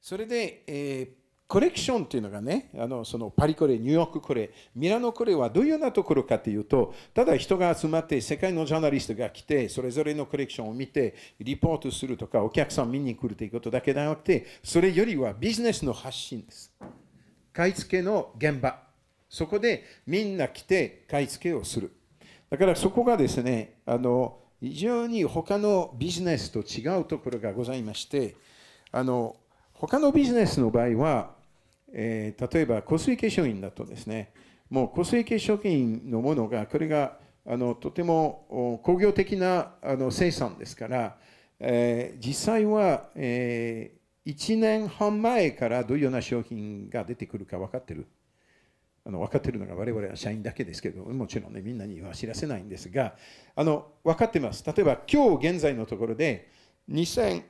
それで、えー、コレクションというのがね、あのそのパリコレ、ニューヨークコレ、ミラノコレはどういうようなところかというと、ただ人が集まって、世界のジャーナリストが来て、それぞれのコレクションを見て、リポートするとか、お客さん見に来るということだけではなくて、それよりはビジネスの発信です。買い付けの現場。そこでみんな来て買い付けをする。だからそこがですね、あの非常に他のビジネスと違うところがございまして、あの他のビジネスの場合は、えー、例えば個水化粧品だとですね、もう個水化粧品のものが、これがあのとても工業的なあの生産ですから、えー、実際は、えー、1年半前からどういうような商品が出てくるか分かってる。あの分かってるのが我々は社員だけですけどもちろんねみんなには知らせないんですがあの分かってます例えば今日現在のところで2000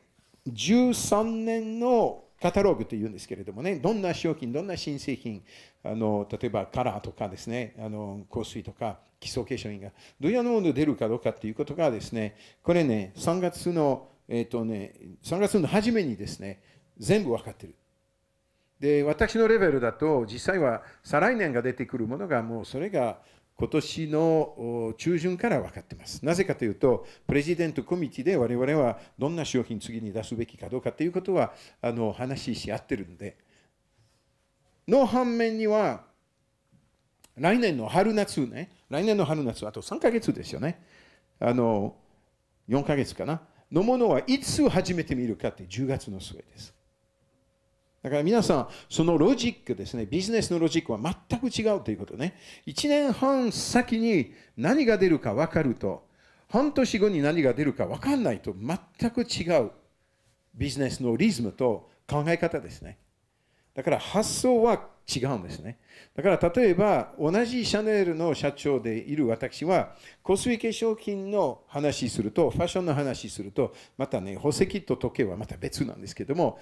13年のカタログというんですけれどもね、どんな商品、どんな新製品、あの例えばカラーとかですね、あの香水とか基礎化粧品がどういうもので出るかどうかということがですね、これね、3月の、えっ、ー、とね、3月の初めにですね、全部分かってる。で、私のレベルだと、実際は再来年が出てくるものが、もうそれが今年の中旬から分かってます。なぜかというと、プレジデントコミティで我々はどんな商品次に出すべきかどうかということはあの話し合ってるんで、の反面には、来年の春夏ね、来年の春夏、あと3か月ですよね、あの4か月かな、のものはいつ始めてみるかって10月の末です。だから皆さん、そのロジックですね、ビジネスのロジックは全く違うということね。1年半先に何が出るか分かると、半年後に何が出るか分かんないと、全く違うビジネスのリズムと考え方ですね。だから発想は違うんですね。だから例えば、同じシャネルの社長でいる私は、香水化粧品の話すると、ファッションの話すると、またね、宝石と時計はまた別なんですけども、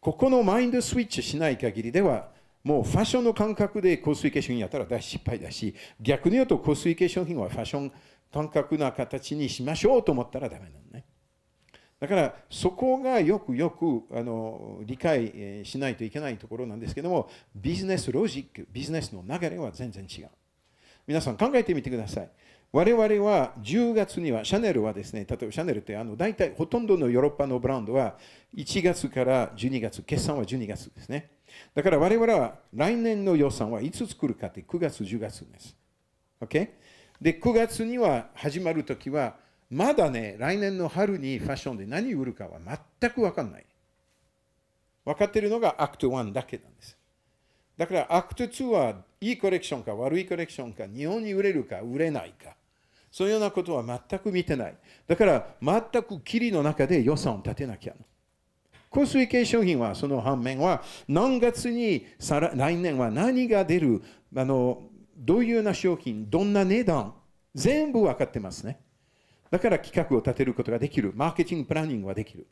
ここのマインドスイッチしない限りでは、もうファッションの感覚で香水化粧品やったら大失敗だし、逆に言うと香水化粧品はファッション感覚な形にしましょうと思ったらダメなのね。だからそこがよくよくあの理解しないといけないところなんですけども、ビジネスロジック、ビジネスの流れは全然違う。皆さん考えてみてください。我々は10月には、シャネルはですね、例えばシャネルってあの大体ほとんどのヨーロッパのブランドは1月から12月、決算は12月ですね。だから我々は来年の予算はいつ作るかって9月、10月です。OK? で、9月には始まるときは、まだね、来年の春にファッションで何売るかは全く分かんない。分かってるのがアクト1だけなんです。だからアクト2はいいコレクションか悪いコレクションか、日本に売れるか売れないか。そのようなことは全く見てない。だから全く霧の中で予算を立てなきゃ。香水系商品はその反面は何月に来年は何が出るあのどういうような商品どんな値段全部分かってますねだから企画を立てることができるマーケティングプランニングはできる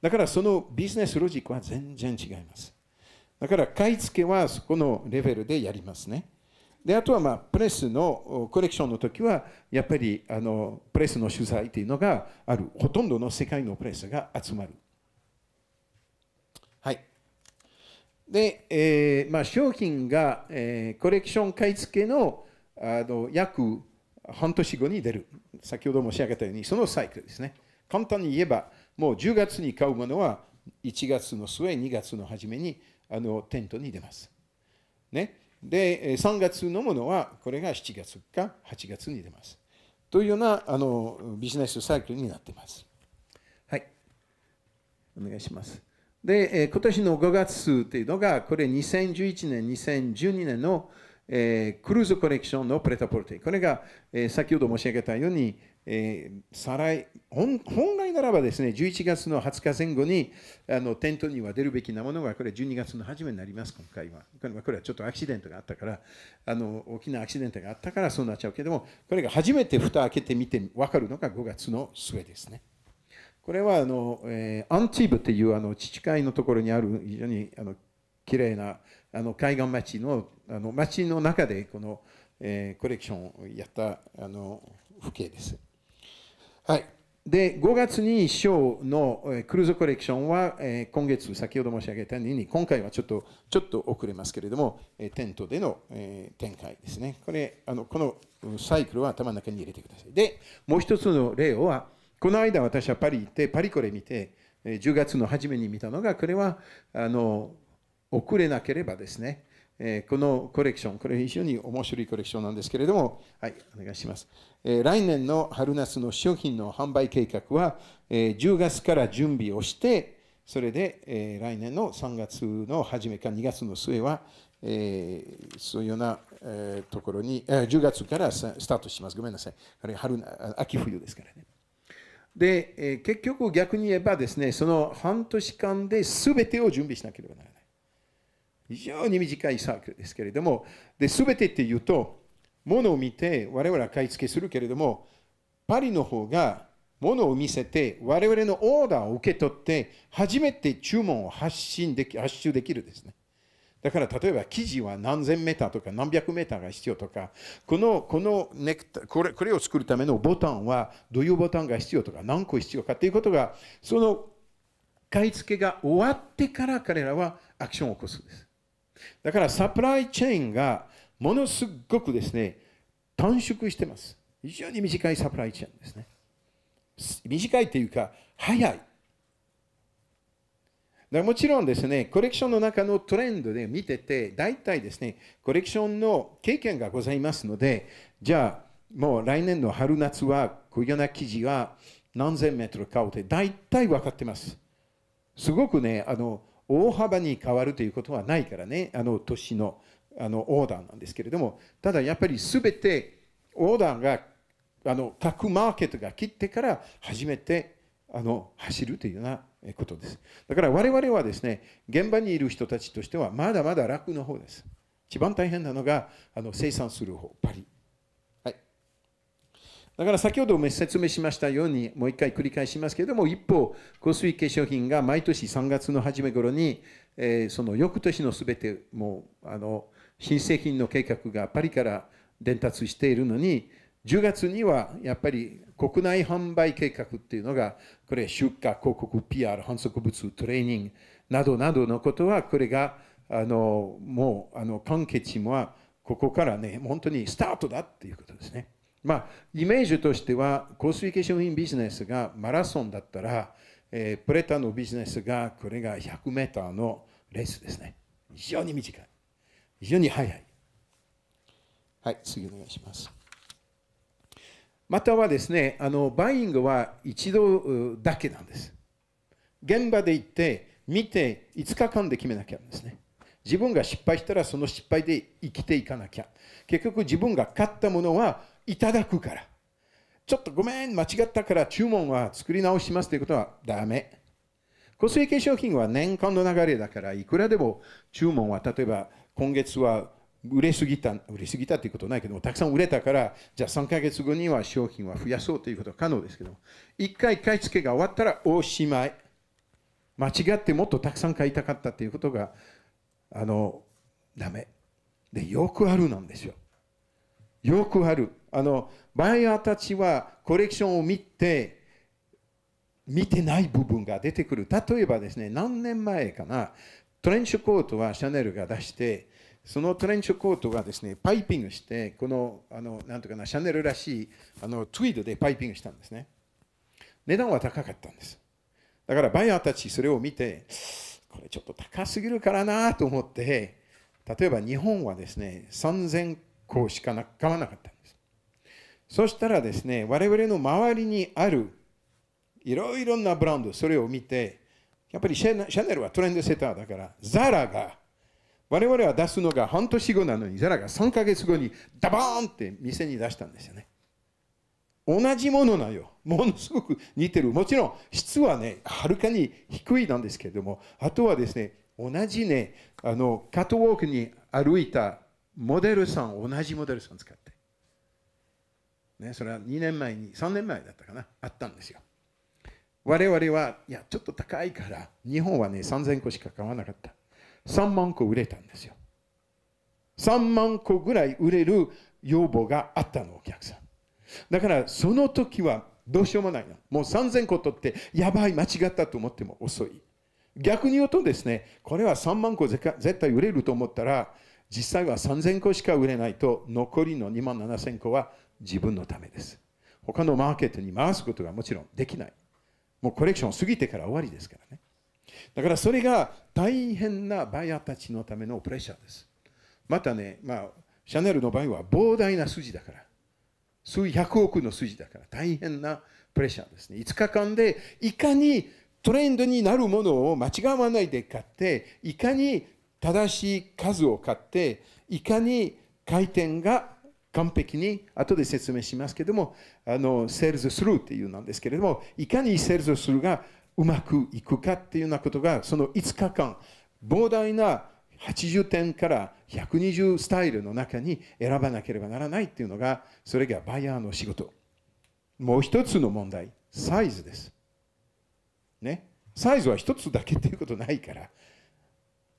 だからそのビジネスロジックは全然違いますだから買い付けはそこのレベルでやりますねであとはまあプレスのコレクションの時はやっぱりあのプレスの取材というのがあるほとんどの世界のプレスが集まる。はい、で、えーまあ、商品が、えー、コレクション買い付けのあの約半年後に出る先ほど申し上げたようにそのサイクルですね簡単に言えばもう10月に買うものは1月の末2月の初めにあのテントに出ます。ね、で、3月のものは、これが7月か8月に出ます。というようなあのビジネスサイクルになっています。はい。お願いします。で、今年の5月というのが、これ2011年、2012年のえー、クルーズコレクションのプレタポルテ。これが、えー、先ほど申し上げたように、えー、再来本来ならばですね、11月の20日前後にあのテントには出るべきなものが、これ12月の初めになります、今回は。これはちょっとアクシデントがあったから、あの大きなアクシデントがあったからそうなっちゃうけども、これが初めて蓋開けてみて分かるのが5月の末ですね。これはあの、えー、アンティーブというあの地中海のところにある非常にあの綺麗なあの海岸町のあの町の中でこの、えー、コレクションをやったあの風景です。はい。で、5月に師匠のクルーズコレクションは、え今月、先ほど申し上げたように、今回はちょっとちょっと遅れますけれども、えテントでの、え展開ですね。これあの、このサイクルは頭の中に入れてください。で、もう一つの例は、この間私はパリ行って、パリコレ見て、え10月の初めに見たのが、これはあの遅れなければですね、えこのコレクション、これ非常に面白いコレクションなんですけれども、はい、お願いします。え来年の春夏の商品の販売計画は、え10月から準備をして、それで、え来年の3月の初めか2月の末は、えそういうような、えところに、え10月からスタートします。ごめんなさい。あれ春秋冬ですからね。で、え結局逆に言えばですね、その半年間で全てを準備しなければならない。非常に短いサークルですけれども、で全てっていうと、ものを見て我々は買い付けするけれども、パリの方がものを見せて、我々のオーダーを受け取って、初めて注文を発信でき、発注できるですね。だから例えば生地は何千メーターとか何百メーターが必要とか、この、このネクタこれ、これを作るためのボタンはどういうボタンが必要とか何個必要かということが、その買い付けが終わってから彼らはアクションを起こすんです。だからサプライチェーンがものすごくですね、短縮してます。非常に短いサプライチェーンですね。短いというか、早い。だもちろんですね、コレクションの中のトレンドで見てて、大体ですね、コレクションの経験がございますので、じゃあ、もう来年の春夏は、こういうような記事は何千メートル買おうって、大体分かってます。すごくね、あの、大幅に変わるということはないからね、あの年の。あのオーダーなんですけれども、ただやっぱりすべてオーダーがあの各マーケットが切ってから初めてあの走るというようなことです。だから我々はですね、現場にいる人たちとしてはまだまだ楽の方です。一番大変なのがあの生産する方、パリ。はい。だから先ほど説明しましたように、もう一回繰り返しますけれども、一方、香水化粧品が毎年3月の初め頃に、えその翌年のすべてもう、あの、新製品の計画がパリから伝達しているのに、10月にはやっぱり国内販売計画っていうのが、これ出荷、広告、PR、反則物、トレーニングなどなどのことは、これが、あの、もう、あの、関係チームは、ここからね、本当にスタートだっていうことですね。まあ、イメージとしては、香水化粧品ビジネスがマラソンだったら、えプレタのビジネスが、これが100メーターのレースですね。非常に短い。非常に早い。はい、次お願いします。またはですね、あのバイングは一度だけなんです。現場で行って、見て、5日間で決めなきゃですね。自分が失敗したらその失敗で生きていかなきゃ。結局自分が買ったものはいただくから。ちょっとごめん、間違ったから注文は作り直しますということはダメ。個性化粧品は年間の流れだから、いくらでも注文は例えば今月は売れすぎた、売れすぎたということはないけども、たくさん売れたから、じゃあ3ヶ月後には商品は増やそうということは可能ですけども、1回買い付けが終わったらおしまい。間違ってもっとたくさん買いたかったということが、あの、ダメ。で、よくあるなんですよ。よくある。あの、バイヤーたちはコレクションを見て、見てない部分が出てくる。例えばですね、何年前かな、トレンチコートはシャネルが出して、そのトレンチコートがですね、パイピングして、この、あの、なんとかな、シャネルらしい、あの、ツイードでパイピングしたんですね。値段は高かったんです。だからバイヤーたちそれを見て、これちょっと高すぎるからなと思って、例えば日本はですね、3000個しか買わなかったんです。そしたらですね、我々の周りにあるいろいろなブランド、それを見て、やっぱりシャシャネルはトレンドセターだから、ザラが、我々は出すのが半年後なのに、ザラが3ヶ月後にダバーンって店に出したんですよね。同じものなよ。ものすごく似てる。もちろん質はね、はるかに低いなんですけれども、あとはですね、同じね、あの、カットウォークに歩いたモデルさん、同じモデルさん使って。ね、それは2年前に、3年前だったかな、あったんですよ。我々はいやちょっと高いから日本はね3000個しか買わなかった3万個売れたんですよ3万個ぐらい売れる要望があったのお客さんだからその時はどうしようもないのもう3000個取ってやばい間違ったと思っても遅い逆に言うとですねこれは3万個絶対売れると思ったら実際は3000個しか売れないと残りの2万7000個は自分のためです他のマーケットに回すことがもちろんできないもうコレクション過ぎてから終わりですからね。だからそれが大変なバイヤーたちのためのプレッシャーです。またね、まあ、シャネルの場合は膨大な数字だから、数百億の数字だから、大変なプレッシャーですね。5日間でいかにトレンドになるものを間違わないで買って、いかに正しい数を買って、いかに回転が完璧に後で説明しますけどもあのセールスするっていうなんですけれどもいかにセールスするがうまくいくかっていうようなことがその5日間膨大な80点から120スタイルの中に選ばなければならないっていうのがそれがバイヤーの仕事もう一つの問題サイズですねサイズは一つだけっていうことないから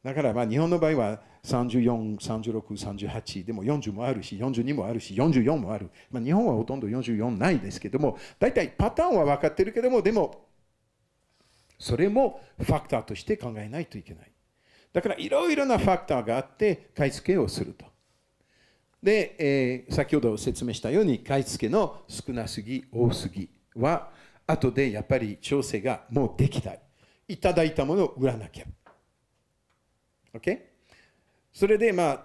だからまあ日本の場合は34、36、38でも40もあるし、42もあるし、44もある。まあ、日本はほとんど44ないですけども、大体パターンは分かってるけども、でも、それもファクターとして考えないといけない。だからいろいろなファクターがあって買い付けをすると。で、えー、先ほど説明したように買い付けの少なすぎ、多すぎは後でやっぱり調整がもうできない。いただいたものを売らなきゃ。OK? それで、まあ、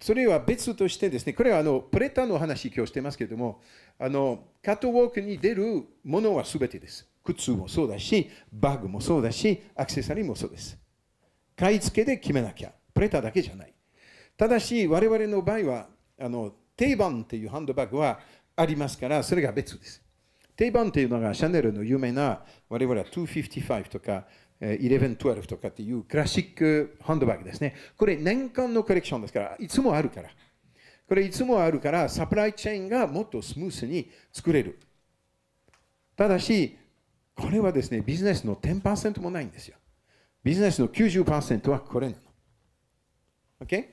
それは別としてですね、これはあのプレタの話、今日してますけれども、あのカットウォークに出るものは全てです。靴もそうだし、バッグもそうだし、アクセサリーもそうです。買い付けで決めなきゃ。プレタだけじゃない。ただし、我々の場合は、あの定番っていうハンドバッグはありますから、それが別です。定番っていうのがシャネルの有名な、我々は255とか、1112とかっていうクラシックハンドバッグですね。これ年間のコレクションですから、いつもあるから。これいつもあるから、サプライチェーンがもっとスムースに作れる。ただし、これはですね、ビジネスの10%もないんですよ。ビジネスの90%はこれなの。OK?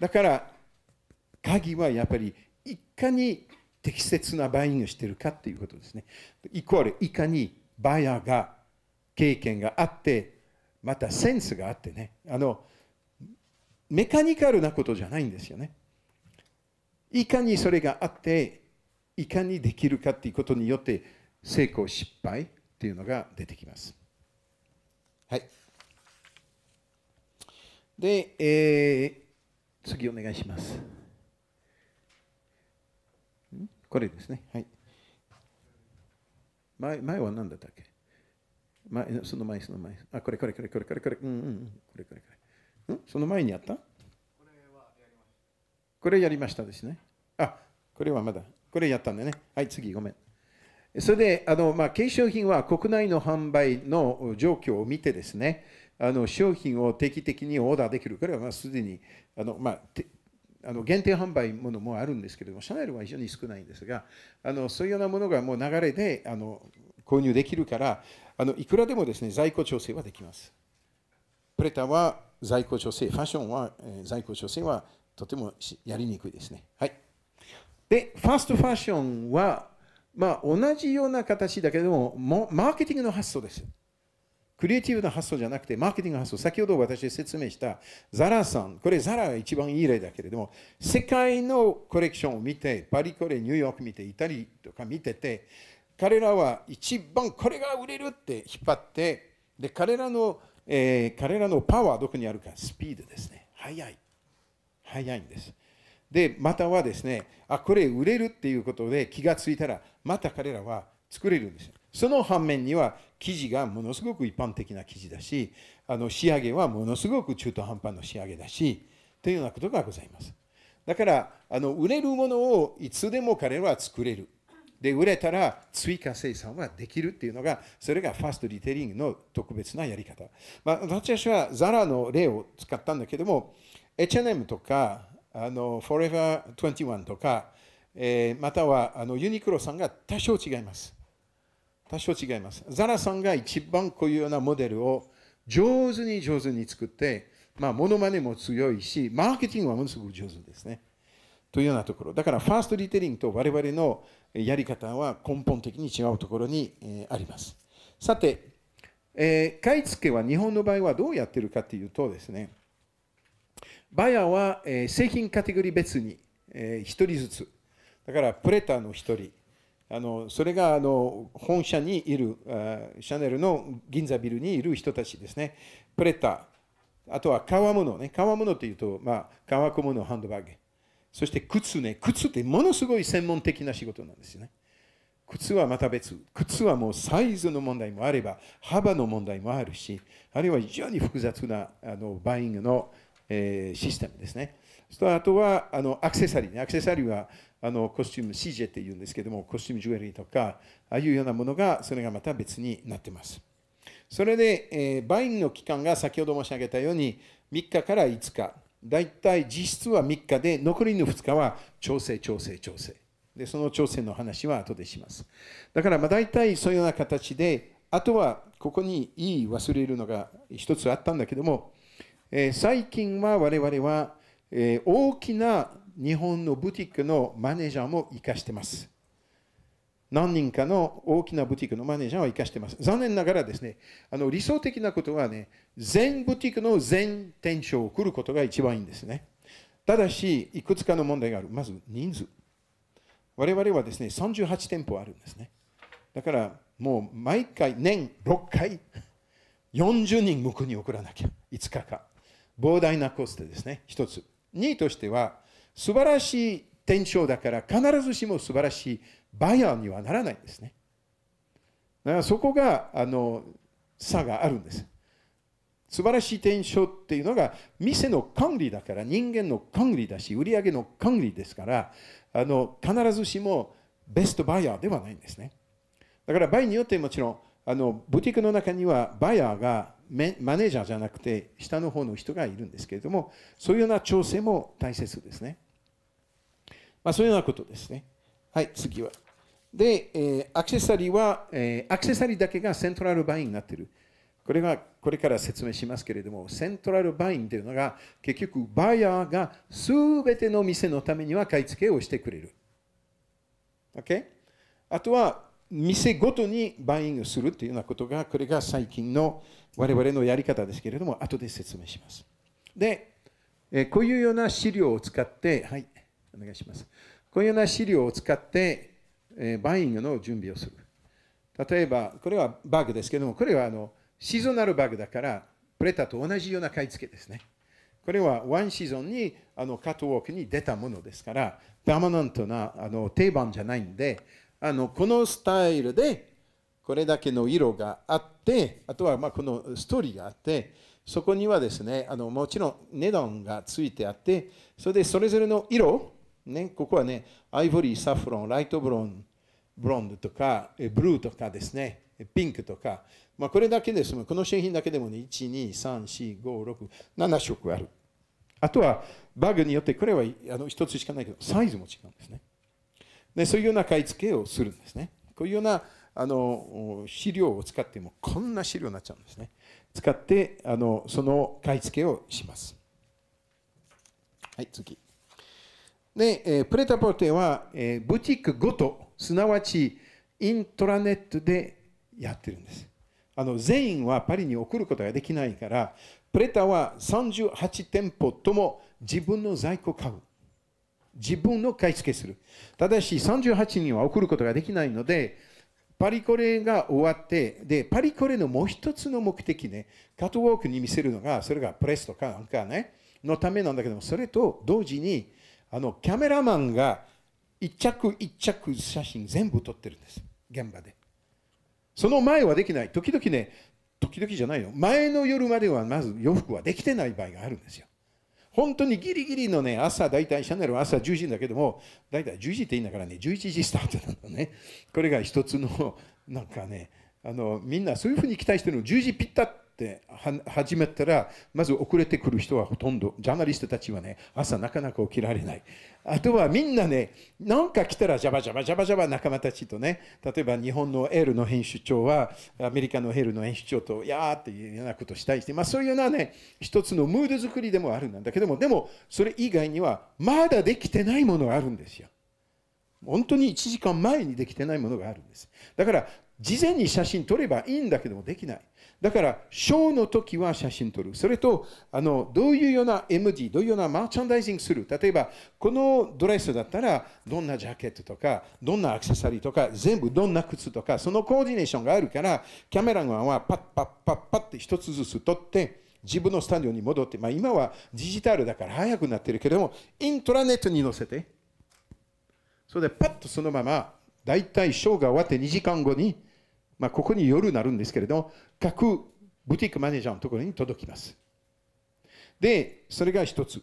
だから、鍵はやっぱり、いかに適切なバイングしてるかっていうことですね。イコール、いかにバイヤーが経験があってまたセンスがあってねあのメカニカルなことじゃないんですよねいかにそれがあっていかにできるかっていうことによって成功失敗っていうのが出てきますはいで、えー、次お願いしますこれですねはい前前は何だったっけ前その前その前あこれこれこれこれこれこれうんうんこれこれこれうんその前にやったこれやりましたこれやりましたですねあこれはまだこれやったんだねはい次ごめんそれであの、まあ、軽商品は国内の販売の状況を見てですねあの商品を定期的にオーダーできるこれはまあすでにあの、まあ、てあの限定販売ものもあるんですけれどもシャネルは非常に少ないんですがあのそういうようなものがもう流れであの購入できるから、あのいくらでもですね在庫調整はできます。プレタは在庫調整、ファッションは、えー、在庫調整はとてもやりにくいですね。はい、で、ファーストファッションは、まあ、同じような形だけども、もマーケティングの発想です。クリエイティブな発想じゃなくて、マーケティング発想。先ほど私で説明した、ザラさん。これ、ザラが一番いい例だけれども、世界のコレクションを見て、パリコレ、ニューヨーク見て、イタリアとか見てて、彼らは一番これが売れるって引っ張って、で彼らの、えー、彼らのパワーはどこにあるか、スピードですね。速い。速いんです。で、またはですね、あ、これ売れるっていうことで気がついたら、また彼らは作れるんです。その反面には、生地がものすごく一般的な生地だし、あの仕上げはものすごく中途半端な仕上げだし、というようなことがございます。だから、あの売れるものをいつでも彼らは作れる。で、売れたら追加生産はできるっていうのが、それがファストリテイリングの特別なやり方。まあ、私はザラの例を使ったんだけども、H&M とか、あの、Forever 21とか、えー、またはあのユニクロさんが多少違います。多少違います。ザラさんが一番こういうようなモデルを上手に上手に作って、まあ、モノマネも強いし、マーケティングはものすごく上手ですね。というようなところ。だから、ファーストリテリングと我々のやり方は根本的に違うところにあります。さて、えー、買い付けは日本の場合はどうやってるかというとですね、バイヤーは、え製品カテゴリー別に、え1人ずつ、だからプレターの1人、あのそれがあの本社にいるあ、シャネルの銀座ビルにいる人たちですね、プレター、あとは革物ね、革物というと、まあ、乾くもの、ハンドバッグ、そして靴ね、靴ってものすごい専門的な仕事なんですよね。靴はまた別。靴はもうサイズの問題もあれば、幅の問題もあるし、あるいは非常に複雑なあのバイングの、えー、システムですね。そとあとはあのアクセサリーね。アクセサリーはあのコスチューム CJ って言うんですけども、コスチュームジュエリーとか、ああいうようなものが、それがまた別になってます。それで、えー、バインの期間が先ほど申し上げたように、3日から5日。大体実質は3日で、残りの2日は調整、調整、調整。で、その調整の話は後でします。だから、まあ、大体そういうような形で、あとは、ここにいい忘れるのが一つあったんだけども、えー、最近は我々は、えー、大きな日本のブティックのマネージャーも生かしてます。何人かの大きなブティックのマネージャーを生かしています。残念ながらですね、あの理想的なことはね、全ブティックの全店長を送ることが一番いいんですね。ただし、いくつかの問題がある。まず、人数。我々はですね、38店舗あるんですね。だから、もう毎回、年6回、40人向こうに送らなきゃ、5日か。膨大なコストですね、一つ。2位としては、素晴らしい店長だから、必ずしも素晴らしいバヤーにはならないんですね。だからそこがあの差があるんです。素晴らしい店長っていうのが店の管理だから人間の管理だし売り上げの管理ですからあの必ずしもベストバイヤーではないんですね。だから場合によってもちろんあのブティックの中にはバイヤーがマネージャーじゃなくて下の方の人がいるんですけれどもそういうような調整も大切ですね。まあ、そういうようなことですね。はい、次は。で、えー、アクセサリーは、えー、アクセサリーだけがセントラルバインになっている。これがこれから説明しますけれども、セントラルバインというのが結局バイヤーが全ての店のためには買い付けをしてくれる。o k あとは店ごとにバイングするというようなことが、これが最近の我々のやり方ですけれども、後で説明します。で、えー、こういうような資料を使って、はい、お願いします。こういうような資料を使って、えバイングの準備をする。例えば、これはバグですけども、これはあのシーズナルバグだから、プレタと同じような買い付けですね。これはワンシーズンにあのカットウォークに出たものですから、ダマナントなあの定番じゃないんで、あのこのスタイルでこれだけの色があって、あとはまこのストーリーがあって、そこにはですね、あのもちろん値段がついてあって、それでそれぞれの色、ね、ここはね、アイボリー、サフロン、ライトブロン、ブロンドとか、ブルーとかですね、ピンクとか、まあ、これだけですこの製品だけでもね、1、2、3、4、5、6、7色ある。あとは、バグによって、これはあの1つしかないけど、サイズも違うんですね。でそういうような買い付けをするんですね。こういうようなあの資料を使っても、こんな資料になっちゃうんですね。使って、あのその買い付けをします。はい、次。で、えー、プレタポテは、えー、ブティックごと、すなわちイントラネットでやってるんです。あの全員はパリに送ることができないから、プレタは38店舗とも自分の在庫を買う。自分の買い付けする。ただし38人は送ることができないので、パリコレが終わって、で、パリコレのもう一つの目的ね、カトウォークに見せるのが、それがプレスとかなんかね、のためなんだけども、それと同時に、あのキャメラマンが一着一着写真全部撮ってるんです現場でその前はできない時々ね時々じゃないよ前の夜まではまず洋服はできてない場合があるんですよ本当にギリギリのね朝大体シャネルは朝10時だけども大体10時って言いながらね11時スタートなんだねこれが一つのなんかねあのみんなそういうふうに期待してるの10時ぴったっって始めたらまず遅れてくる人はほとんどジャーナリストたちはね朝なかなか起きられないあとはみんなねなんか来たらジャバジャバジャバジャバ仲間たちとね例えば日本のエールの編集長はアメリカのエールの編集長とやーっていうようなことしたりして、まあ、そういうようなね一つのムード作りでもあるんだけどもでもそれ以外にはまだできてないものがあるんですよ。本当に1時間前にできてないものがあるんです。だから事前に写真撮ればいいんだけどもできない。だから、ショーの時は写真撮る。それと、あのどういうような MD、どういうようなマーチャンダイジングする。例えば、このドレスだったら、どんなジャケットとか、どんなアクセサリーとか、全部どんな靴とか、そのコーディネーションがあるから、キャメラマンはパッパッパッパッって一つずつ撮って、自分のスタジオに戻って、まあ、今はデジタルだから早くなってるけども、イントラネットに載せて、それでパッとそのまま、大体ショーが終わって2時間後に、まあ、ここに夜なるんですけれども、各ブティックマネージャーのところに届きます。で、それが一つ。